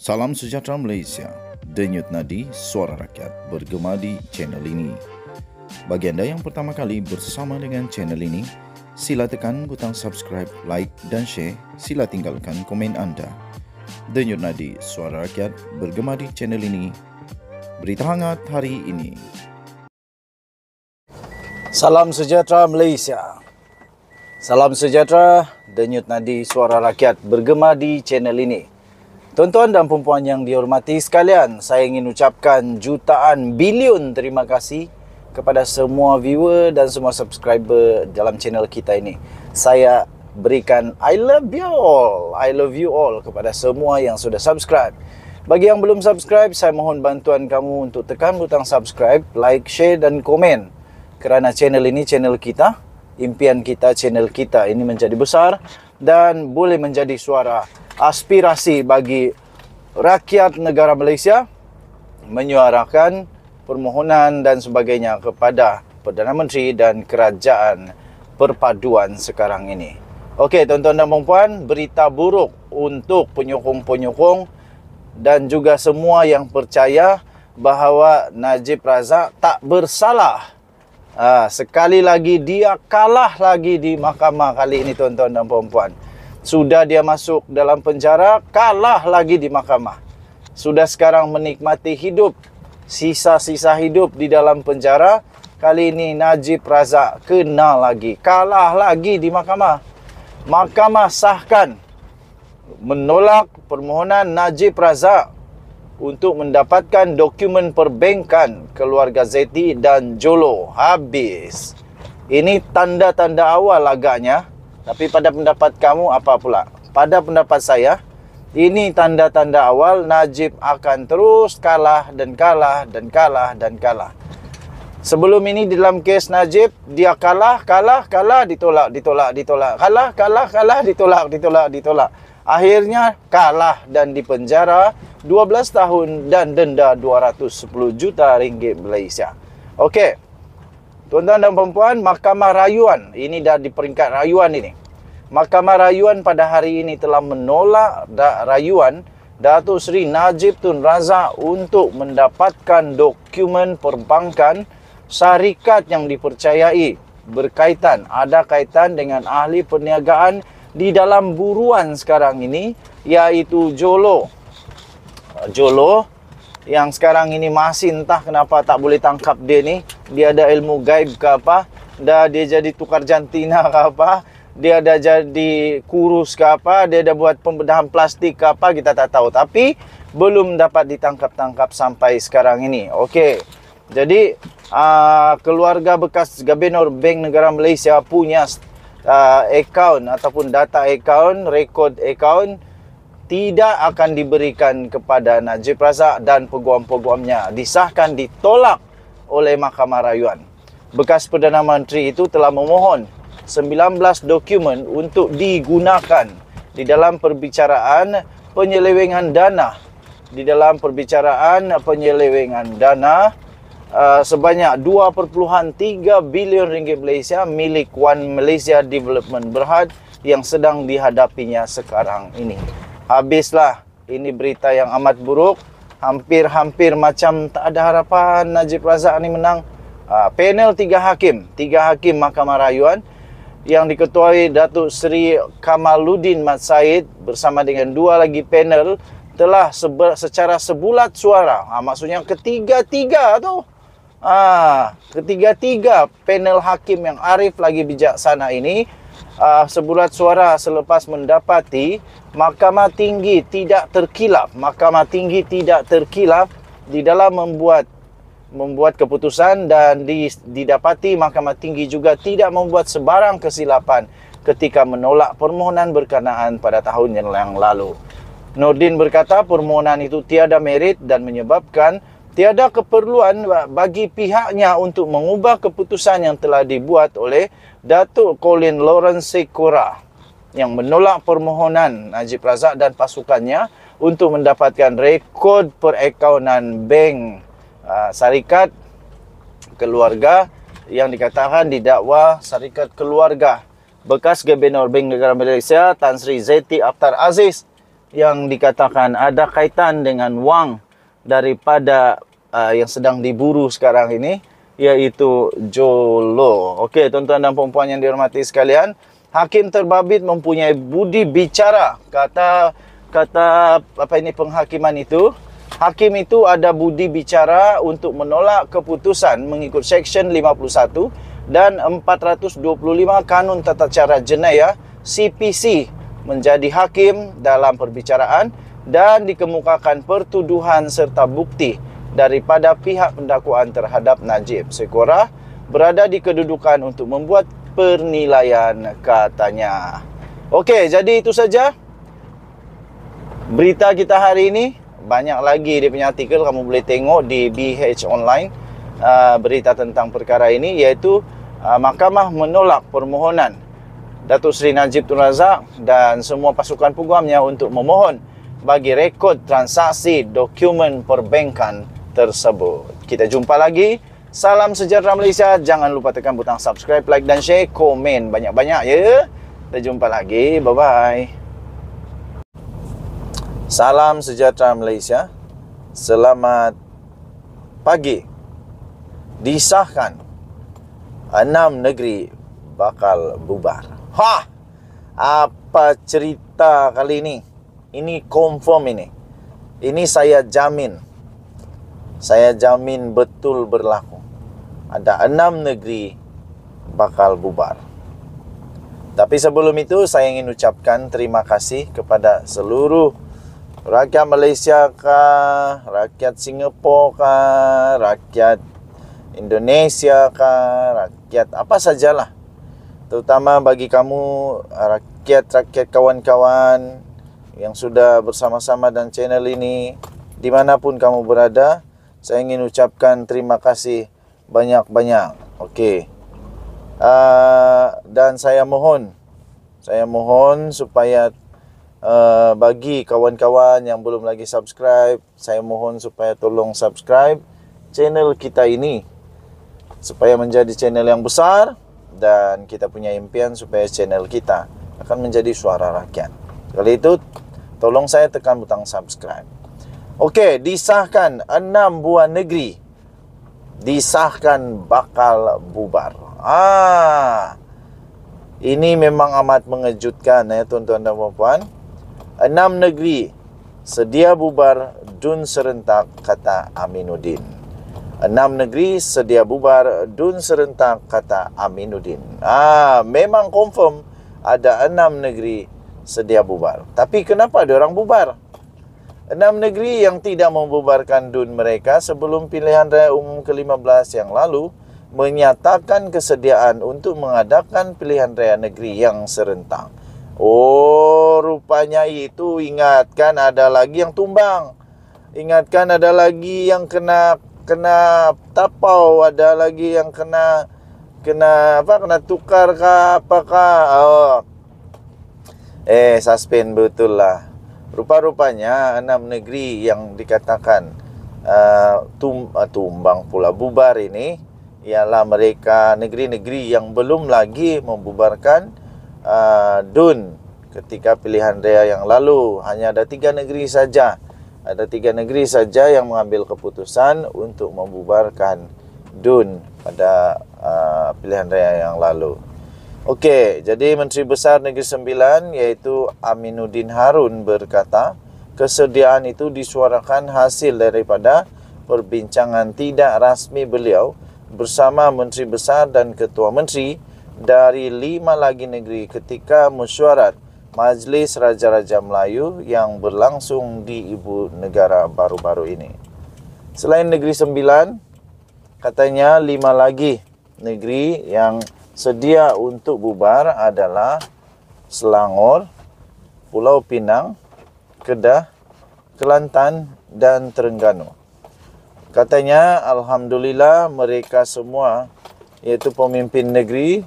Salam sejahtera Malaysia. Denyut nadi suara rakyat bergema di channel ini. Bagi anda yang pertama kali bersama dengan channel ini, sila tekan butang subscribe, like dan share. Sila tinggalkan komen anda. Denyut nadi suara rakyat bergema di channel ini. Berita hangat hari ini. Salam sejahtera Malaysia. Salam sejahtera Denyut nadi suara rakyat bergema di channel ini. Tuan-tuan dan puan yang dihormati sekalian, saya ingin ucapkan jutaan bilion terima kasih kepada semua viewer dan semua subscriber dalam channel kita ini. Saya berikan I love you all, I love you all kepada semua yang sudah subscribe. Bagi yang belum subscribe, saya mohon bantuan kamu untuk tekan butang subscribe, like, share dan komen. Kerana channel ini channel kita, impian kita channel kita ini menjadi besar dan boleh menjadi suara aspirasi bagi rakyat negara Malaysia menyuarakan permohonan dan sebagainya kepada Perdana Menteri dan kerajaan perpaduan sekarang ini. Okey, tuan-tuan dan puan-puan, berita buruk untuk penyokong-penyokong dan juga semua yang percaya bahawa Najib Razak tak bersalah. Ha, sekali lagi dia kalah lagi di mahkamah kali ini tuan-tuan dan puan-puan sudah dia masuk dalam penjara kalah lagi di mahkamah sudah sekarang menikmati hidup sisa-sisa hidup di dalam penjara kali ini Najib Razak kena lagi kalah lagi di mahkamah mahkamah sahkan menolak permohonan Najib Razak untuk mendapatkan dokumen perbankan keluarga Zeti dan Jolo habis ini tanda-tanda awal agaknya tapi pada pendapat kamu apa pula? Pada pendapat saya, ini tanda-tanda awal Najib akan terus kalah dan kalah dan kalah dan kalah. Sebelum ini di dalam kes Najib, dia kalah, kalah, kalah, ditolak, ditolak, ditolak. Kalah, kalah, kalah, ditolak, ditolak, ditolak. Akhirnya kalah dan dipenjara 12 tahun dan denda 210 juta ringgit Malaysia. Okey. Tuan-tuan dan perempuan, Mahkamah Rayuan, ini dah di peringkat rayuan ini. Mahkamah Rayuan pada hari ini telah menolak da- rayuan Datuk Seri Najib Tun Razak untuk mendapatkan dokumen perbankan syarikat yang dipercayai berkaitan ada kaitan dengan ahli perniagaan di dalam buruan sekarang ini iaitu Jolo. Jolo uh, yang sekarang ini masih entah kenapa tak boleh tangkap dia ni. Dia ada ilmu gaib ke apa? Dah dia jadi tukar jantina ke apa? Dia ada jadi kurus ke apa? Dia ada buat pembedahan plastik ke apa? Kita tak tahu. Tapi belum dapat ditangkap-tangkap sampai sekarang ini. Okey. Jadi uh, keluarga bekas Gabenor Bank Negara Malaysia punya uh, account ataupun data account, record account tidak akan diberikan kepada Najib Razak dan peguam-peguamnya disahkan ditolak oleh Mahkamah Rayuan. Bekas Perdana Menteri itu telah memohon 19 dokumen untuk digunakan di dalam perbicaraan penyelewengan dana di dalam perbicaraan penyelewengan dana uh, sebanyak 2.3 bilion ringgit Malaysia milik One Malaysia Development Berhad yang sedang dihadapinya sekarang ini habislah ini berita yang amat buruk hampir-hampir macam tak ada harapan Najib Razak ni menang uh, panel tiga hakim tiga hakim Mahkamah Rayuan yang diketuai Datuk Seri Kamaluddin Mat Said bersama dengan dua lagi panel telah seber, secara sebulat suara ha, maksudnya ketiga-tiga tu ha, ketiga-tiga panel hakim yang arif lagi bijaksana ini uh, ah, sebulat suara selepas mendapati Mahkamah Tinggi tidak terkilap, Mahkamah Tinggi tidak terkilap di dalam membuat membuat keputusan dan didapati Mahkamah Tinggi juga tidak membuat sebarang kesilapan ketika menolak permohonan berkenaan pada tahun yang lalu. Nordin berkata permohonan itu tiada merit dan menyebabkan tiada keperluan bagi pihaknya untuk mengubah keputusan yang telah dibuat oleh Datuk Colin Lawrence Sekura yang menolak permohonan Najib Razak dan pasukannya untuk mendapatkan rekod perakaunan bank uh, syarikat keluarga yang dikatakan didakwa syarikat keluarga bekas Gubernur Bank Negara Malaysia Tan Sri Zeti Abtar Aziz yang dikatakan ada kaitan dengan wang daripada uh, yang sedang diburu sekarang ini iaitu Jolo. Okey, tuan-tuan dan puan-puan yang dihormati sekalian, hakim terbabit mempunyai budi bicara. Kata kata apa ini penghakiman itu? Hakim itu ada budi bicara untuk menolak keputusan mengikut Seksyen 51 dan 425 Kanun Tata Cara Jenaya CPC menjadi hakim dalam perbicaraan dan dikemukakan pertuduhan serta bukti daripada pihak pendakwaan terhadap Najib Sekora berada di kedudukan untuk membuat penilaian katanya. Okey, jadi itu saja berita kita hari ini. Banyak lagi dia punya artikel kamu boleh tengok di BH Online uh, berita tentang perkara ini iaitu uh, mahkamah menolak permohonan Datuk Seri Najib Tun Razak dan semua pasukan peguamnya untuk memohon bagi rekod transaksi dokumen perbankan tersebut. Kita jumpa lagi. Salam sejahtera Malaysia. Jangan lupa tekan butang subscribe, like dan share. Komen banyak-banyak ya. Kita jumpa lagi. Bye-bye. Salam sejahtera Malaysia. Selamat pagi. Disahkan enam negeri bakal bubar. Ha! Apa cerita kali ini? Ini confirm ini. Ini saya jamin saya jamin betul berlaku. Ada enam negeri bakal bubar. Tapi sebelum itu saya ingin ucapkan terima kasih kepada seluruh rakyat Malaysia kah, rakyat Singapura kah, rakyat Indonesia kah, rakyat apa sajalah. Terutama bagi kamu rakyat-rakyat kawan-kawan yang sudah bersama-sama dan channel ini dimanapun kamu berada saya ingin ucapkan terima kasih banyak-banyak. Okey. Uh, dan saya mohon saya mohon supaya uh, bagi kawan-kawan yang belum lagi subscribe, saya mohon supaya tolong subscribe channel kita ini supaya menjadi channel yang besar dan kita punya impian supaya channel kita akan menjadi suara rakyat. Kalau itu tolong saya tekan butang subscribe. Okey, disahkan enam buah negeri disahkan bakal bubar. Ah. Ini memang amat mengejutkan ya tuan-tuan dan puan-puan. Enam negeri sedia bubar dun serentak kata Aminuddin. Enam negeri sedia bubar dun serentak kata Aminuddin. Ah, memang confirm ada enam negeri sedia bubar. Tapi kenapa dia orang bubar? Enam negeri yang tidak membubarkan DUN mereka sebelum pilihan raya umum ke-15 yang lalu menyatakan kesediaan untuk mengadakan pilihan raya negeri yang serentak. Oh, rupanya itu ingatkan ada lagi yang tumbang. Ingatkan ada lagi yang kena kena tapau, ada lagi yang kena kena apa? Kena tukar kah apakah? Oh. Eh, suspend betul lah Rupa-rupanya enam negeri yang dikatakan uh, tum, uh, tumbang pula bubar ini ialah mereka negeri-negeri yang belum lagi membubarkan uh, DUN ketika pilihan raya yang lalu hanya ada tiga negeri saja ada tiga negeri saja yang mengambil keputusan untuk membubarkan DUN pada uh, pilihan raya yang lalu. Okey, jadi Menteri Besar Negeri Sembilan iaitu Aminuddin Harun berkata, kesediaan itu disuarakan hasil daripada perbincangan tidak rasmi beliau bersama Menteri Besar dan Ketua Menteri dari lima lagi negeri ketika mesyuarat Majlis Raja-Raja Melayu yang berlangsung di Ibu Negara baru-baru ini. Selain Negeri Sembilan, katanya lima lagi negeri yang berlangsung sedia untuk bubar adalah Selangor, Pulau Pinang, Kedah, Kelantan dan Terengganu. Katanya alhamdulillah mereka semua iaitu pemimpin negeri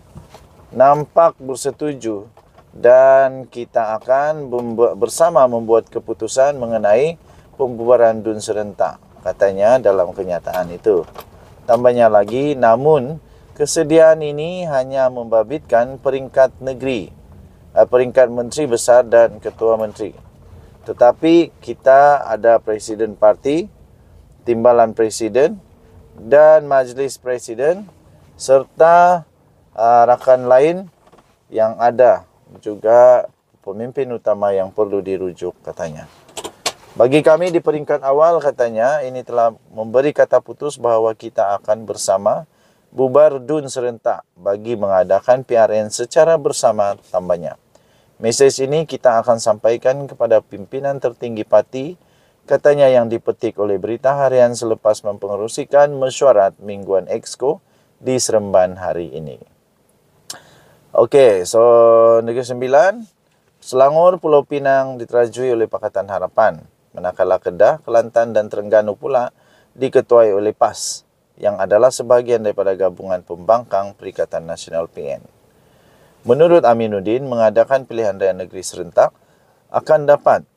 nampak bersetuju dan kita akan bersama membuat keputusan mengenai pembubaran dun serentak katanya dalam kenyataan itu. Tambahnya lagi namun Kesediaan ini hanya membabitkan peringkat negeri, eh, peringkat menteri besar dan ketua menteri. Tetapi kita ada presiden parti, timbalan presiden dan majlis presiden serta uh, rakan lain yang ada juga pemimpin utama yang perlu dirujuk katanya. Bagi kami di peringkat awal katanya ini telah memberi kata putus bahawa kita akan bersama bubar dun serentak bagi mengadakan PRN secara bersama tambahnya. Mesej ini kita akan sampaikan kepada pimpinan tertinggi parti, katanya yang dipetik oleh berita harian selepas mempengerusikan mesyuarat mingguan EXCO di Seremban hari ini. Oke, okay, so negeri sembilan, Selangor, Pulau Pinang diterajui oleh Pakatan Harapan, manakala Kedah, Kelantan dan Terengganu pula diketuai oleh PAS yang adalah sebahagian daripada gabungan pembangkang Perikatan Nasional PN. Menurut Aminuddin, mengadakan pilihan raya negeri serentak akan dapat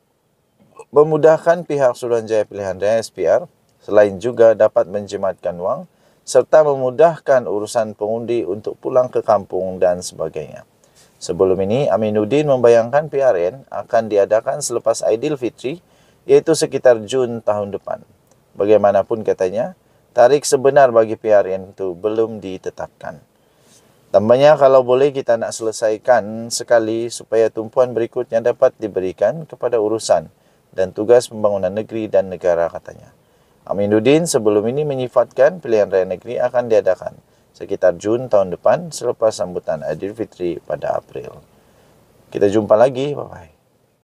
memudahkan pihak Suruhanjaya Pilihan Raya SPR selain juga dapat menjimatkan wang serta memudahkan urusan pengundi untuk pulang ke kampung dan sebagainya. Sebelum ini, Aminuddin membayangkan PRN akan diadakan selepas Aidilfitri iaitu sekitar Jun tahun depan. Bagaimanapun katanya, tarik sebenar bagi PRN itu belum ditetapkan. Tambahnya kalau boleh kita nak selesaikan sekali supaya tumpuan berikutnya dapat diberikan kepada urusan dan tugas pembangunan negeri dan negara katanya. Aminuddin sebelum ini menyifatkan pilihan raya negeri akan diadakan sekitar Jun tahun depan selepas sambutan Aidilfitri pada April. Kita jumpa lagi, bye-bye.